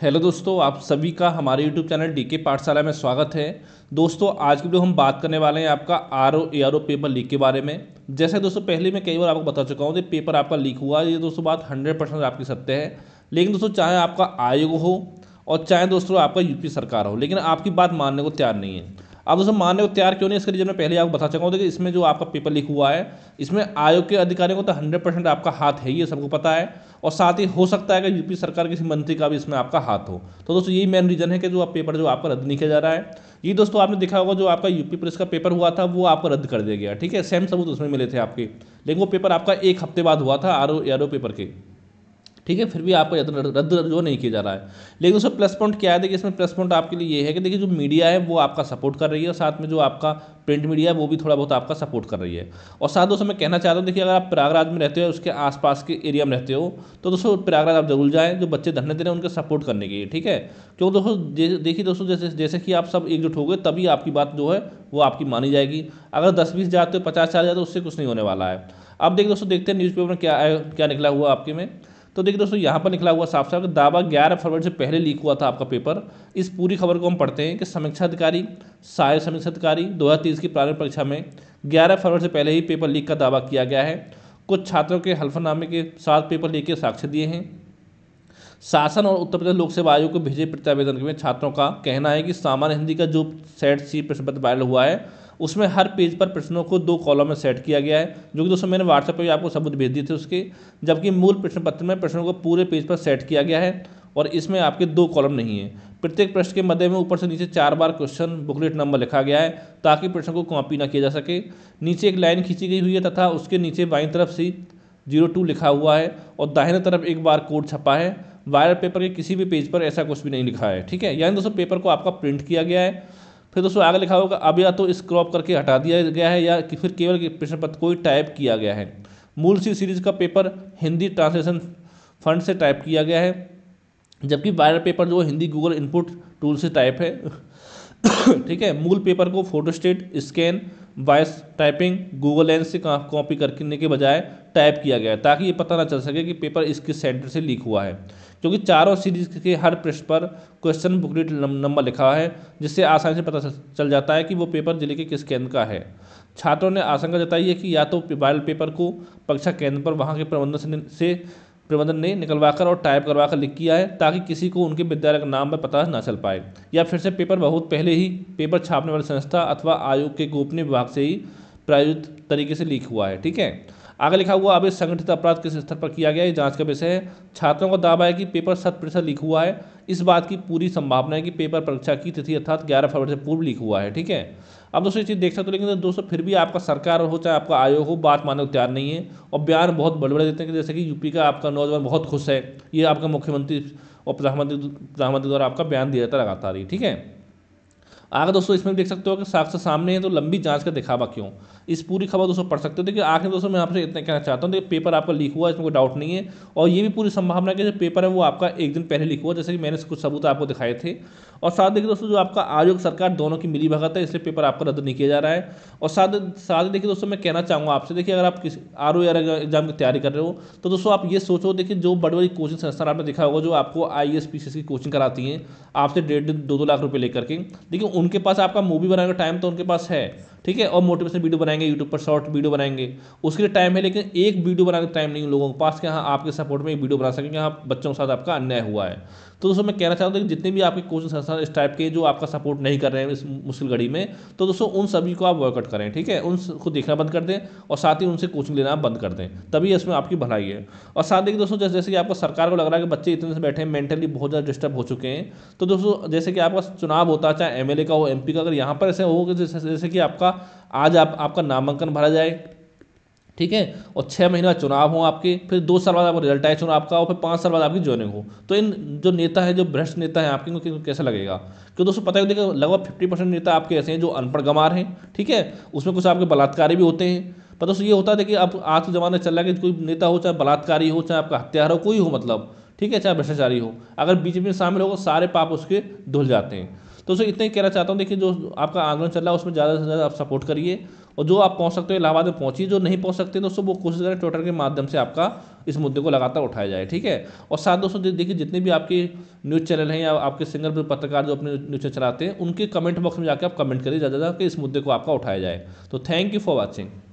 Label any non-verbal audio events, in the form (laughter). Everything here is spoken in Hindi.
हेलो दोस्तों आप सभी का हमारे यूट्यूब चैनल डी के पाठशाला में स्वागत है दोस्तों आज के जो हम बात करने वाले हैं आपका R O A R O paper leak के बारे में जैसे दोस्तों पहले मैं कई बार आपको बता चुका हूँ कि पेपर आपका लीक हुआ ये दोस्तों बात हंड्रेड परसेंट आपकी सत्य है लेकिन दोस्तों चाहे आपका आयोग हो और चाहे दोस्तों आपका यूपी सरकार हो लेकिन आपकी बात मानने को तैयार नहीं है अब उसमें माने को तैयार क्यों नहीं इसके लिए मैं पहले आपको बता चुका हूँ तो देखिए इसमें जो आपका पेपर लिख हुआ है इसमें आयोग के अधिकारियों को तो हंड्रेड परसेंट आपका हाथ है ये सबको पता है और साथ ही हो सकता है कि यूपी सरकार किसी मंत्री का भी इसमें आपका हाथ हो तो दोस्तों यही मेन रीज़न है कि जो आप पेपर जो आपका रद्द नहीं किया जा रहा है ये दोस्तों आपने देखा होगा जो आपका यूपी पुलिस का पेपर हुआ था वो आपको रद्द कर दिया गया ठीक है सेम सबूत उसमें मिले थे आपके लेकिन वो पेपर आपका एक हफ्ते बाद हुआ था आर ओ पेपर के ठीक है फिर भी आपका यत्न रद्द जो नहीं किया जा रहा है लेकिन उसमें प्लस पॉइंट क्या है देखिए इसमें प्लस पॉइंट आपके लिए ये है कि देखिए जो मीडिया है वो आपका सपोर्ट कर रही है और साथ में जो आपका प्रिंट मीडिया है वो भी थोड़ा बहुत आपका सपोर्ट कर रही है और साथ दोस्तों मैं कहना चाहता हूँ देखिए अगर आप प्रयागराज में रहते हो उसके आसपास के एरिया में रहते हो तो दोस्तों प्रयागराज आप जरूर जाएँ जो बच्चे धरने दे रहे हैं उनके सपोर्ट करने के लिए ठीक है क्योंकि दोस्तों देखिए दोस्तों जैसे जैसे कि आप सब एकजुट हो गए तभी आपकी बात जो है वो आपकी मानी जाएगी अगर दस बीस जाते हो पचास चार जाते हो उससे कुछ नहीं होने वाला है अब देखिए दोस्तों देखते हैं न्यूज़पेपर में क्या क्या निकला हुआ आपके में तो देखिए दोस्तों यहाँ पर निकला हुआ साफ साफ दावा ग्यारह फरवरी से पहले लीक हुआ था आपका पेपर इस पूरी खबर को हम पढ़ते हैं कि समीक्षा अधिकारी सहायक समीक्षा अधिकारी दो की प्रारंभिक परीक्षा में ग्यारह फरवरी से पहले ही पेपर लीक का दावा किया गया है कुछ छात्रों के हल्फनामे के साथ पेपर लीक के साक्ष्य दिए हैं शासन और उत्तर प्रदेश लोक सेवा आयोग को भेजे प्रत्यावेदन में छात्रों का कहना है कि सामान्य हिंदी का जो सेट सी प्रश्न पत्र वायरल हुआ है उसमें हर पेज पर प्रश्नों को दो कॉलम में सेट किया गया है जो कि दोस्तों मैंने व्हाट्सएप पर आपको सबूत भेज दिए थे उसके जबकि मूल प्रश्न पत्र में प्रश्नों को पूरे पेज पर सेट किया गया है और इसमें आपके दो कॉलम नहीं है प्रत्येक प्रश्न के मध्य में ऊपर से नीचे चार बार क्वेश्चन बुकलेट नंबर लिखा गया है ताकि प्रश्न को कॉपी ना किया जा सके नीचे एक लाइन खींची गई हुई है तथा उसके नीचे बाईं तरफ सी जीरो टू लिखा हुआ है और दाहिने तरफ एक बार कोड छपा है वायर पेपर के किसी भी पेज पर ऐसा कुछ भी नहीं लिखा है ठीक है यानी दोस्तों पेपर को आपका प्रिंट किया गया है फिर दोस्तों आगे लिखा होगा अब या तो इस क्रॉप करके हटा दिया गया है या कि फिर केवल प्रश्न पत्र को ही टाइप किया गया है मूल सी सीरीज का पेपर हिंदी ट्रांसलेशन फंड से टाइप किया गया है जबकि वायरल पेपर जो हिंदी गूगल इनपुट टूल से टाइप है (coughs) ठीक है मूल पेपर को photostat scan voice typing Google lens से कॉपी करने के बजाय टाइप किया गया है ताकि ये पता ना चल सके कि पेपर इसके सेंटर से लीक हुआ है जो कि चारों सीरीज के हर पृष्ठ पर क्वेश्चन बुकलेट नंबर लिखा है जिससे आसानी से पता चल जाता है कि वो पेपर जिले के किस केंद्र का है छात्रों ने आशंका जताई है कि या तो वायरल पेपर को परीक्षा केंद्र पर वहाँ के प्रबंधन से प्रबंधन ने निकलवा कर और टाइप करवा कर लिख किया है ताकि किसी को उनके विद्यालय का नाम पर पता ना चल पाए या फिर से पेपर बहुत पहले ही पेपर छापने वाली संस्था अथवा आयोग के गोपनीय विभाग से ही प्रायोजित तरीके से लीक हुआ है ठीक है आगे लिखा हुआ अभी संगठित अपराध किस स्तर पर किया गया ये जांच का विषय है छात्रों का दावा है कि पेपर शत प्रतिशत लीक हुआ है इस बात की पूरी संभावना है कि पेपर परीक्षा की तिथि अर्थात ग्यारह फरवरी से पूर्व लीक हुआ है ठीक है अब दोस्तों ये चीज़ देख सकते हो लेकिन दोस्तों फिर भी आपका सरकार हो चाहे आपका आयोग हो बात मानने को तैयार नहीं है और बयान बहुत बड़े बड़े देते हैं कि जैसे कि यूपी का आपका नौजवान बहुत खुश है ये आपका मुख्यमंत्री और प्रधानमंत्री प्रधानमंत्री द्वारा आपका बयान दिया जाता लगातार ही ठीक है आगे दोस्तों इसमें भी देख सकते हो कि साक्ष्य सामने है तो लंबी जांच का दिखावा क्यों इस पूरी खबर दोस्तों पढ़ सकते हो देखिए आखिर दोस्तों मैं आपसे इतना कहना चाहता हूँ देखिए पेपर आपका लीक हुआ इसमें कोई डाउट नहीं है और ये भी पूरी संभावना है कि जो पेपर है वो आपका एक दिन पहले लीक हुआ जैसे कि मैंने कुछ सबूत आपको दिखाए थे और साथ देखिए दोस्तों जो आपका आयोग सरकार दोनों की मिली भगत है इसलिए पेपर आपका रद्द नहीं किया जा रहा है और साथ साथ देखिए दोस्तों मैं कहना चाहूँगा आपसे देखिए अगर आप किसी आर ओ एग्जाम की तैयारी कर रहे हो तो दोस्तों आप ये सोचो देखिए जो बड़ी बड़ी कोचिंग संस्थान आपने दिखा होगा जो आपको आई एस पी सी की कोचिंग कराती हैं आपसे डेढ़ दो दो लाख रुपये लेकर के देखिए उनके पास आपका मूवी बनाने का टाइम तो उनके पास है ठीक है और मोटिवेशन वीडियो बनाएंगे यूट्यूब पर शॉर्ट वीडियो बनाएंगे उसके लिए टाइम है लेकिन एक वीडियो बनाने का टाइम नहीं लोगों के पास कि हाँ आपके सपोर्ट में एक वीडियो बना सकें कि हाँ बच्चों के साथ आपका अन्याय हुआ है तो दोस्तों मैं कहना चाहता हूँ कि जितने भी आपके कोचिंग संस्थान इस टाइप के जो आपका सपोर्ट नहीं कर रहे हैं इस मुश्किल घड़ी में तो दोस्तों उन सभी को आप वर्कआउट करें ठीक है उनको देखना बंद कर दें और साथ ही उनसे कोचिंग लेना बंद कर दें तभी इसमें आपकी भलाई है और साथ ही दोस्तों जैसे जैसे कि आपको सरकार को लग रहा है कि बच्चे इतने से बैठे हैं मेंटली बहुत ज़्यादा डिस्टर्ब हो चुके हैं तो दोस्तों जैसे कि आपका चुनाव होता है चाहे एम का हो एम का अगर यहाँ पर ऐसे हो जैसे कि आपका आज आप आपका नामांकन भरा जाए ठीक है और छः महीने बाद चुनाव हो आपके फिर दो साल बाद आपको रिजल्ट आए चुनाव आपका और फिर पाँच साल बाद आपकी ज्वाइनिंग हो तो इन जो नेता है जो भ्रष्ट नेता है आपके उनको कैसा लगेगा क्योंकि दोस्तों पता है देखिए लगभग फिफ्टी परसेंट नेता आपके ऐसे हैं जो अनपढ़ गंवार हैं ठीक है उसमें कुछ आपके बलात्कारी भी होते हैं पर दोस्तों ये होता है कि अब आज के ज़माने चल रहा है कि कोई नेता हो चाहे बलात्कारी हो चाहे आपका हत्यार हो कोई हो मतलब ठीक है चाहे भ्रष्टाचारी हो अगर बीजेपी में शामिल होगा सारे पाप उसके धुल जाते हैं तो दोस्तों इतना ही कहना चाहता हूँ देखिए जो आपका आंदोलन चल रहा है उसमें ज़्यादा से ज़्यादा आप सपोर्ट करिए और जो आप पहुँच सकते हो इलाहाबाद में पहुंची जो नहीं पहुँच सकते दोस्तों वो कोशिश करें ट्विटर के माध्यम से आपका इस मुद्दे को लगातार उठाया जाए ठीक है और साथ दोस्तों देखिए जितने भी आपके न्यूज़ चैनल हैं या आपके सिंगर पत्रकार जो अपने न्यूज़ चैनल चलाते हैं उनके कमेंट बॉक्स में जाकर आप कमेंट करिए ज़्यादा ज़्यादा कि इस मुद्दे को आपका उठाया जाए तो थैंक यू फॉर वॉचिंग